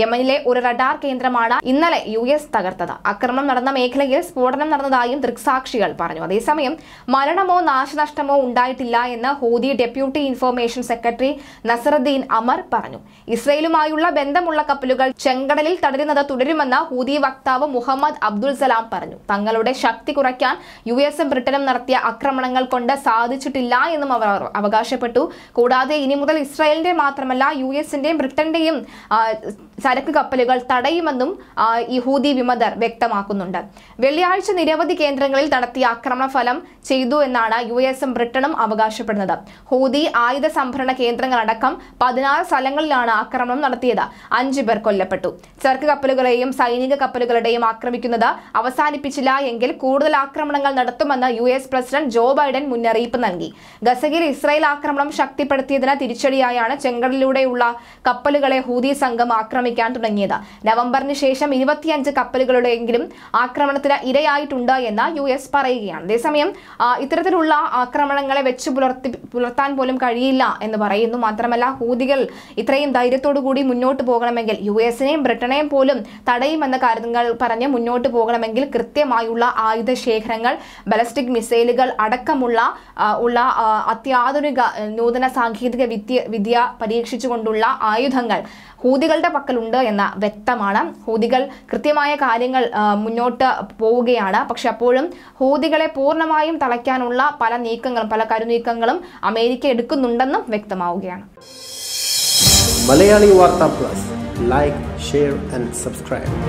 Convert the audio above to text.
യമനിലെ ഒരു റഡാർ കേന്ദ്രമാണ് ഇന്നലെ യു എസ് തകർത്തത് ആക്രമണം നടന്ന മേഖലയിൽ സ്ഫോടനം നടന്നതായും ദൃക്സാക്ഷികൾ പറഞ്ഞു അതേസമയം മരണമോ നാശനഷ്ടമോ ഉണ്ടായിട്ടില്ല എന്ന് Houthi deputy information secretary Nasruddin Amer പറഞ്ഞു ഇസ്രയേലുമായുള്ള ബന്ധമുള്ള കപ്പലുകൾ ചെങ്കടലിൽ തടരുന്നത് തുടരുമെന്ന് ഹൂദി വക്താവ് മുഹമ്മദ് അബ്ദുൾ സലാം പറഞ്ഞു തങ്ങളുടെ ശക്തി കുറയ്ക്കാൻ യു എസും ബ്രിട്ടനും നടത്തിയ ആക്രമണങ്ങൾ കൊണ്ട് സാധിച്ചിട്ടില്ല എന്നും അവർ അവകാശപ്പെട്ടു കൂടാതെ ഇനി മുതൽ ഇസ്രായേലിന്റെ മാത്രമല്ല യു എസിന്റെയും ബ്രിട്ടന്റെയും ചരക്ക് കപ്പലുകൾ തടയുമെന്നും ഈ ഹൂതി വിമതർ വ്യക്തമാക്കുന്നുണ്ട് വെള്ളിയാഴ്ച നിരവധി കേന്ദ്രങ്ങളിൽ നടത്തിയ ആക്രമണ ഫലം ചെയ്തു എന്നാണ് യു എസും ബ്രിട്ടനും അവകാശപ്പെടുന്നത് ഹൂതി ആയുധ സംഭരണ കേന്ദ്രങ്ങളടക്കം പതിനാറ് സ്ഥലങ്ങളിലാണ് ആക്രമണം നടത്തിയത് അഞ്ചു പേർ കൊല്ലപ്പെട്ടു ചരക്ക് കപ്പലുകളെയും സൈനിക കപ്പലുകളുടെയും ആക്രമിക്കുന്നത് അവസാനിപ്പിച്ചില്ല എങ്കിൽ കൂടുതൽ ആക്രമണങ്ങൾ നടത്തുമെന്ന് U S president Joe Biden മുന്നറിയിപ്പ് നൽകി ഗസഗിൽ ഇസ്രായേൽ ആക്രമണം ശക്തിപ്പെടുത്തിയതിന് തിരിച്ചടിയായാണ് ചെങ്കടലിലൂടെയുള്ള കപ്പലുകളെ ഹൂതി സംഘം ആക്രമിക്കുന്നത് ആക്രമിക്കാൻ തുടങ്ങിയത് നവംബറിന് ശേഷം ഇരുപത്തിയഞ്ച് കപ്പലുകളുടെയെങ്കിലും ആക്രമണത്തിന് ഇരയായിട്ടുണ്ട് എന്ന് യു എസ് പറയുകയാണ് അതേസമയം ഇത്തരത്തിലുള്ള ആക്രമണങ്ങളെ വെച്ച് പുലർത്തി പുലർത്താൻ പോലും കഴിയില്ല എന്ന് പറയുന്നു മാത്രമല്ല ഹൂതികൾ ഇത്രയും ധൈര്യത്തോടു കൂടി മുന്നോട്ട് പോകണമെങ്കിൽ യു എസിനെയും ബ്രിട്ടനെയും പോലും തടയുമെന്ന കാര്യങ്ങൾ പറഞ്ഞ് മുന്നോട്ട് പോകണമെങ്കിൽ കൃത്യമായുള്ള ആയുധ ശേഖരങ്ങൾ ബലസ്റ്റിക് മിസൈലുകൾ അടക്കമുള്ള ഉള്ള അത്യാധുനിക നൂതന സാങ്കേതിക വിദ്യ വിദ്യ പരീക്ഷിച്ചുകൊണ്ടുള്ള ആയുധങ്ങൾ ഹൂതികളുടെ പക്കൽ ഉണ്ട് എന്ന വ്യക്തമാണ് ഹൂതികൾ കൃത്യമായ കാര്യങ്ങൾ മുന്നോട്ട് പോവുകയാണ് പക്ഷെ അപ്പോഴും ഹൂതികളെ പൂർണ്ണമായും തളയ്ക്കാനുള്ള പല നീക്കങ്ങളും പല കരുനീക്കങ്ങളും അമേരിക്ക എടുക്കുന്നുണ്ടെന്നും വ്യക്തമാവുകയാണ് Malayali Vartha plus like share and subscribe